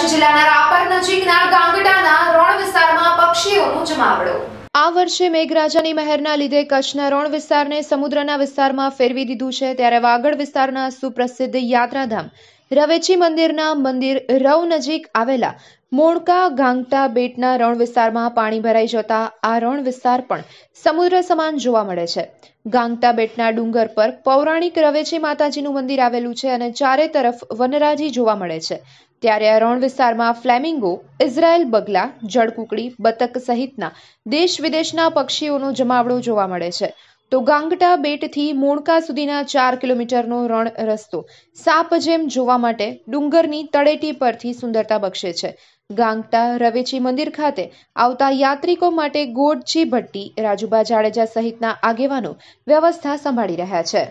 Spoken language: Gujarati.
આ વર્ષે મેઘરાજાની મહેરના લીધે કચ્છના રણ વિસ્તારને સમુદ્રના વિસ્તારમાં ફેરવી દીધું છે ત્યારે વાગડ વિસ્તારના સુપ્રસિદ્ધ યાત્રાધામ રવેચી મંદિરના મંદિર રવ નજીક આવેલા મોણકા ગાંગટા બેટના રણ વિસ્તારમાં પાણી ભરાઈ જતા આ રણ વિસ્તાર પણ સમુદ્ર સમાન જોવા મળે છે ગાંગટા બેટના ડુંગર પર પૌરાણિક રવેચી માતાજીનું મંદિર આવેલું છે અને ચારે તરફ વનરાજી જોવા મળે છે ત્યારે આ રણ વિસ્તારમાં ફ્લેમિંગો ઇઝરાયલ બગલા જળકુકડી બતક સહિતના દેશ વિદેશના પક્ષીઓનો જમાવડો જોવા મળે છે તો ગાંગટા બેટથી મોણકા સુધીના ચાર કિલોમીટરનો રણ રસ્તો સાપ જેમ જોવા માટે ડુંગરની તળેટી પરથી સુંદરતા બક્ષે છે ગાંગટા રવેચી મંદિર ખાતે આવતા યાત્રિકો માટે ગોડજી ભટ્ટી રાજુબા જાડેજા સહિતના આગેવાનો વ્યવસ્થા સંભાળી રહ્યા છે